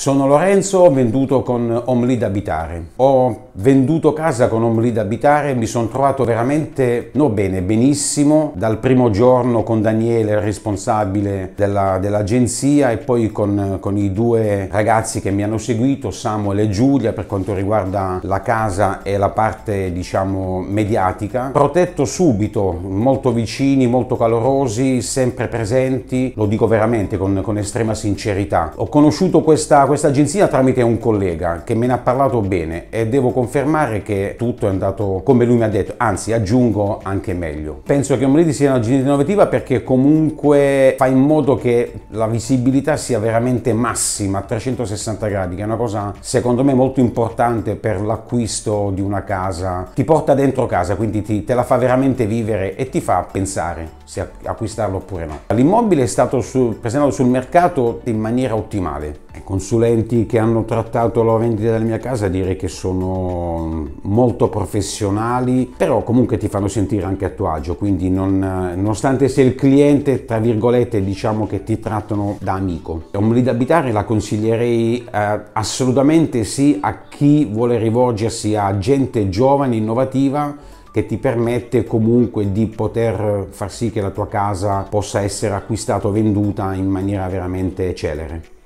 Sono Lorenzo, ho venduto con Omli da abitare. Ho venduto casa con Omli da abitare mi sono trovato veramente, no bene, benissimo, dal primo giorno con Daniele, il responsabile della, dell'agenzia e poi con, con, i due ragazzi che mi hanno seguito, Samuel e Giulia, per quanto riguarda la casa e la parte, diciamo, mediatica. Protetto subito, molto vicini, molto calorosi, sempre presenti, lo dico veramente con, con estrema sincerità. Ho conosciuto questa questa agenzia tramite un collega che me ne ha parlato bene e devo confermare che tutto è andato come lui mi ha detto, anzi aggiungo anche meglio. Penso che Omledi sia un'agenzia innovativa perché comunque fa in modo che la visibilità sia veramente massima a 360 gradi, che è una cosa secondo me molto importante per l'acquisto di una casa. Ti porta dentro casa, quindi ti, te la fa veramente vivere e ti fa pensare se acquistarlo oppure no. L'immobile è stato su, presentato sul mercato in maniera ottimale. Con consultato consulenti che hanno trattato la vendita della mia casa direi che sono molto professionali, però comunque ti fanno sentire anche a tuo agio, quindi non, nonostante sia il cliente, tra virgolette, diciamo che ti trattano da amico. Omni da abitare la consiglierei eh, assolutamente sì a chi vuole rivolgersi a gente giovane, innovativa, che ti permette comunque di poter far sì che la tua casa possa essere acquistata o venduta in maniera veramente celere.